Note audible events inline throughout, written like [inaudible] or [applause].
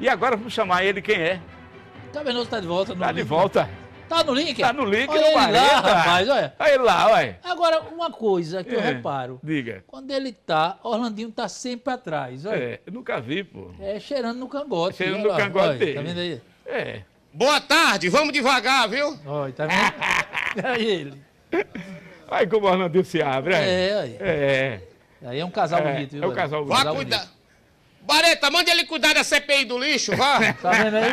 E agora vamos chamar ele quem é. Cavernoso está de volta. Está de volta. Tá no link? Tá no link, olha no Lá, rapaz, olha. ele lá, olha. Agora, uma coisa que é, eu reparo. Diga. Quando ele tá, Orlandinho tá sempre atrás, olha. É, eu nunca vi, pô. É, cheirando no cangote. Cheirando no lá, cangote olha, Tá vendo aí? É. Boa tarde, vamos devagar, viu? Olha, tá vendo? olha [laughs] é ele. Olha como o Orlandinho se abre, olha. É, olha. É. Aí é um casal é, bonito, viu? É um casal bonito. Vá cuidar. Bareta, manda ele cuidar da CPI do lixo, vá. [laughs] Tá vendo aí?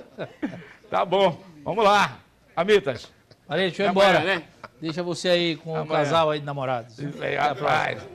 [laughs] tá bom, vamos lá. Amitas. Valeu, deixa eu ir embora. Amanhã, né? Deixa você aí com o um casal aí de namorados. Isso aí, rapaz. [laughs]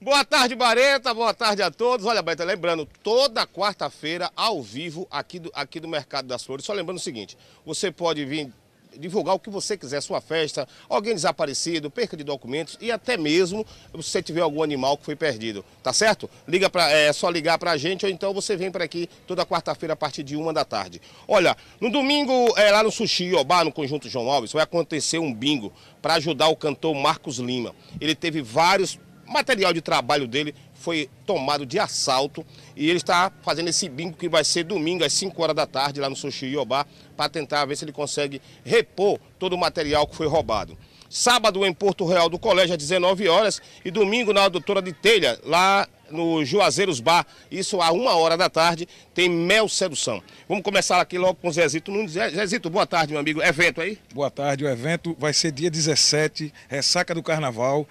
Boa tarde, Bareta. Boa tarde a todos. Olha, Bareta, lembrando, toda quarta-feira, ao vivo, aqui do, aqui do Mercado das Flores. Só lembrando o seguinte, você pode vir divulgar o que você quiser, sua festa, alguém desaparecido, perca de documentos e até mesmo se você tiver algum animal que foi perdido, tá certo? Liga pra, é só ligar para a gente ou então você vem para aqui toda quarta-feira a partir de uma da tarde. Olha, no domingo, é, lá no Sushi Iobá, no Conjunto João Alves, vai acontecer um bingo para ajudar o cantor Marcos Lima. Ele teve vários material de trabalho dele foi tomado de assalto e ele está fazendo esse bingo que vai ser domingo às 5 horas da tarde lá no Sushi Iobá para tentar ver se ele consegue repor todo o material que foi roubado. Sábado em Porto Real do Colégio às 19 horas e domingo na Doutora de Telha, lá no Juazeiros Bar, isso a uma hora da tarde, tem Mel Sedução. Vamos começar aqui logo com o Zezito Nunes. Zezito, boa tarde, meu amigo. Evento aí? Boa tarde, o evento vai ser dia 17, ressaca do carnaval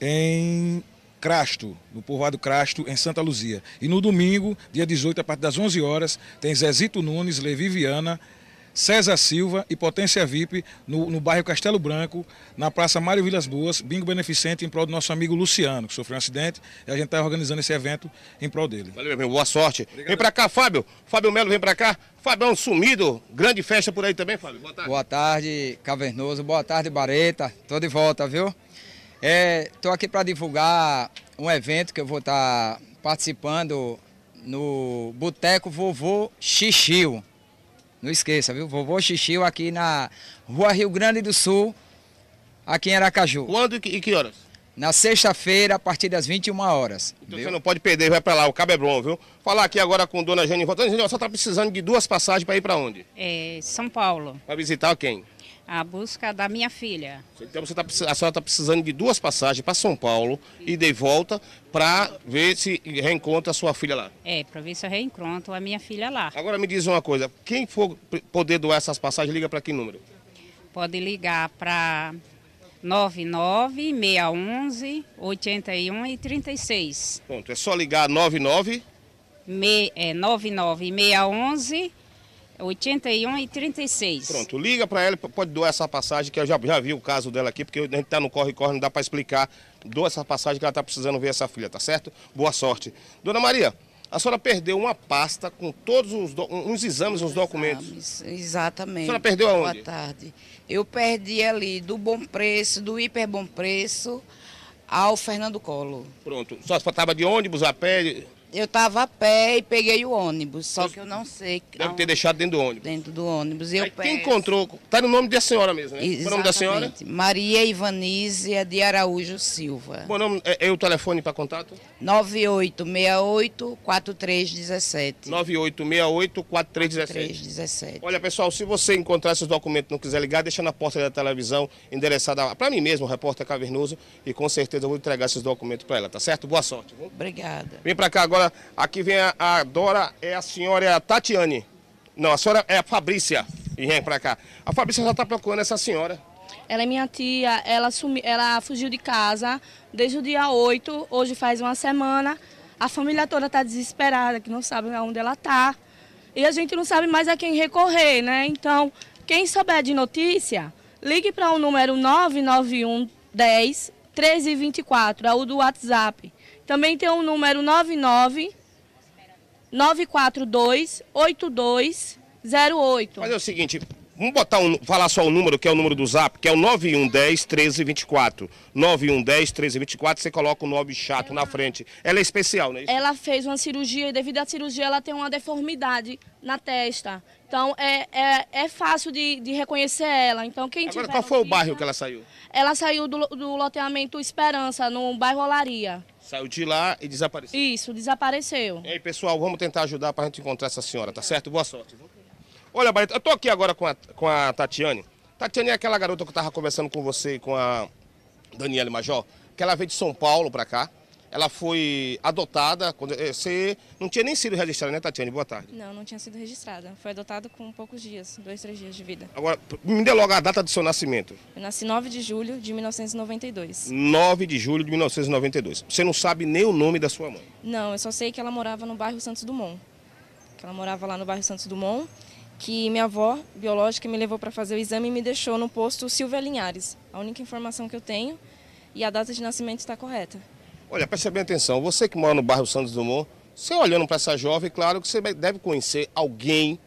em Crasto, no povoado Crasto, em Santa Luzia. E no domingo, dia 18, a partir das 11 horas, tem Zezito Nunes, Levi Viana, César Silva e Potência VIP no, no, bairro Castelo Branco, na Praça Mário Vilas Boas, bingo beneficente em prol do nosso amigo Luciano, que sofreu um acidente, e a gente está organizando esse evento em prol dele. Valeu, meu amigo, boa sorte. Obrigado. Vem para cá, Fábio. Fábio Melo, vem para cá. Fábio, Sumido, grande festa por aí também, Fábio. Boa tarde. Boa tarde, Cavernoso. Boa tarde, Bareta. Tô de volta, viu? Estou é, aqui para divulgar um evento que eu vou estar tá participando no Boteco Vovô Xixio. Não esqueça, viu? Vovô Xixio aqui na Rua Rio Grande do Sul, aqui em Aracaju. Quando e que horas? Na sexta-feira, a partir das 21 horas. Então viu? você não pode perder, vai para lá, o cabo é bom, viu? Falar aqui agora com Dona Jane. Dona Genivaldo, só está precisando de duas passagens para ir para onde? É, São Paulo. Para visitar quem? a busca da minha filha. Então você tá, a senhora está precisando de duas passagens para São Paulo e de volta para ver se reencontra a sua filha lá. É, para ver se eu reencontro a minha filha lá. Agora me diz uma coisa, quem for poder doar essas passagens, liga para que número? Pode ligar para 99611 8136. Pronto, é só ligar 99 Me, é, 99611 81 e 36. Pronto, liga para ela, pode doar essa passagem, que eu já, já vi o caso dela aqui, porque a gente tá no corre-corre, não dá para explicar. Doa essa passagem que ela tá precisando ver essa filha, tá certo? Boa sorte. Dona Maria, a senhora perdeu uma pasta com todos os uns exames, uns documentos. Exames, exatamente. A senhora perdeu aonde? Boa tarde. Eu perdi ali do Bom Preço, do Hiper Bom Preço ao Fernando Colo. Pronto. Só estava de ônibus, a pé? Eu estava a pé e peguei o ônibus, só que eu não sei. Deve ter deixado dentro do ônibus. Dentro do ônibus. Eu Aí, Quem encontrou? Está no nome da senhora mesmo, né? Exatamente. É o nome da senhora? Maria Ivanísia de Araújo Silva. Bom é nome, é, é o telefone para contato? 9868-4317. 9868-4317. Olha, pessoal, se você encontrar esses documentos e não quiser ligar, deixa na porta da televisão, endereçada para mim mesmo, o repórter Cavernoso, e com certeza eu vou entregar esses documentos para ela, tá certo? Boa sorte. Viu? Obrigada. Vem para cá agora. Aqui vem a, a Dora, é a senhora Tatiane. Não, a senhora é a Fabrícia. E vem pra cá. A Fabrícia já tá procurando essa senhora. Ela é minha tia, ela, sumi, ela fugiu de casa desde o dia 8, hoje faz uma semana. A família toda está desesperada, que não sabe onde ela está. E a gente não sabe mais a quem recorrer, né? Então, quem souber de notícia, ligue para o número 991 10 1324, é o do WhatsApp. Também tem o número 99 942 8208. Fazer é o seguinte, Vamos botar um, falar só o número, que é o número do zap, que é o 9110 1324. 9110 1324, você coloca o nome chato ela... na frente. Ela é especial, né? Ela fez uma cirurgia e devido à cirurgia ela tem uma deformidade na testa. Então é, é, é fácil de, de reconhecer ela. Então quem Agora, qual foi o bairro que ela saiu? Ela saiu do, do loteamento Esperança, no bairro Olaria. Saiu de lá e desapareceu? Isso, desapareceu. E aí, pessoal, vamos tentar ajudar para a gente encontrar essa senhora, tá certo? Boa sorte. Olha, Barreto, eu tô aqui agora com a, com a Tatiane. Tatiane é aquela garota que eu tava conversando com você e com a Daniela Major, que ela veio de São Paulo para cá. Ela foi adotada, quando eh, você não tinha nem sido registrada, né, Tatiane? Boa tarde. Não, não tinha sido registrada. Foi adotada com poucos dias, dois, três dias de vida. Agora, me dê logo a data do seu nascimento. Eu nasci 9 de julho de 1992. 9 de julho de 1992. Você não sabe nem o nome da sua mãe? Não, eu só sei que ela morava no bairro Santos Dumont. Que ela morava lá no bairro Santos Dumont que minha avó biológica me levou para fazer o exame e me deixou no posto Silvia Linhares. A única informação que eu tenho e a data de nascimento está correta. Olha, preste bem atenção, você que mora no bairro Santos Dumont, você olhando para essa jovem, claro que você deve conhecer alguém,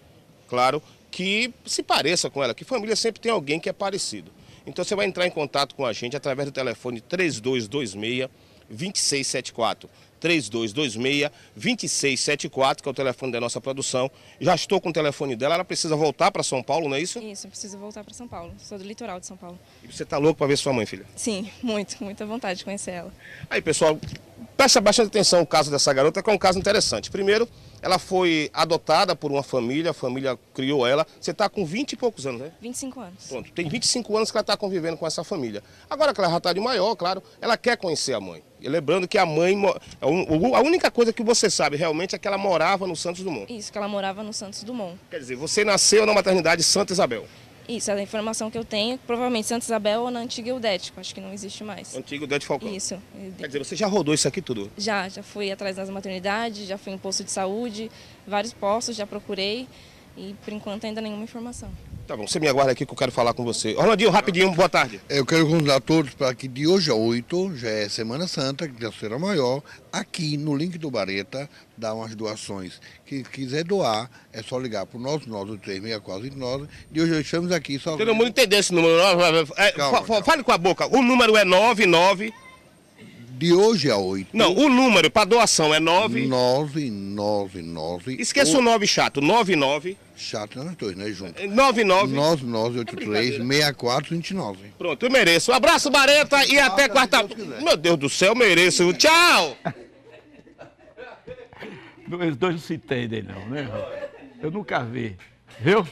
claro, que se pareça com ela, que família sempre tem alguém que é parecido. Então você vai entrar em contato com a gente através do telefone 3226 2674. 3226 2674, que é o telefone da nossa produção. Já estou com o telefone dela, ela precisa voltar para São Paulo, não é isso? Isso, preciso voltar para São Paulo. Sou do litoral de São Paulo. E você está louco para ver sua mãe, filha? Sim, muito, muita vontade de conhecer ela. Aí, pessoal, presta bastante atenção o caso dessa garota, que é um caso interessante. Primeiro, ela foi adotada por uma família, a família criou ela. Você está com 20 e poucos anos, né? 25 anos. Pronto, tem 25 anos que ela está convivendo com essa família. Agora que ela já está de maior, claro, ela quer conhecer a mãe lembrando que a mãe, é a única coisa que você sabe realmente é que ela morava no Santos Dumont. Isso, que ela morava no Santos Dumont. Quer dizer, você nasceu na maternidade Santa Isabel. Isso, é a informação que eu tenho, provavelmente Santa Isabel ou na Antiga Eudético, acho que não existe mais. Antiga Eudético Falcão. Isso. Quer dizer, você já rodou isso aqui tudo? Já, já fui atrás das maternidades, já fui em posto de saúde, vários postos, já procurei e por enquanto ainda nenhuma informação. Tá bom, você me aguarda aqui que eu quero falar com você. Orlandinho, rapidinho, boa tarde. Eu quero convidar todos para que de hoje a 8, já é Semana Santa, será maior, aqui no link do Bareta, dá umas doações. Quem quiser doar, é só ligar para o nosso 9836429. De hoje estamos aqui só. Todo mundo entendeu esse número. Né? É, calma, calma. Fale com a boca. O número é 99 de hoje a 8. Não, o número para doação é 9. 999. 9, Esqueça o 9 chato, 99. Chato, né? nós dois, né? Junto. 99. 9983 6429. Pronto, eu mereço. Um abraço, Bareta, e até quarta. Meu Deus do céu, eu mereço. Tchau! Os dois não se entendem, não, né? Eu nunca vi. Viu?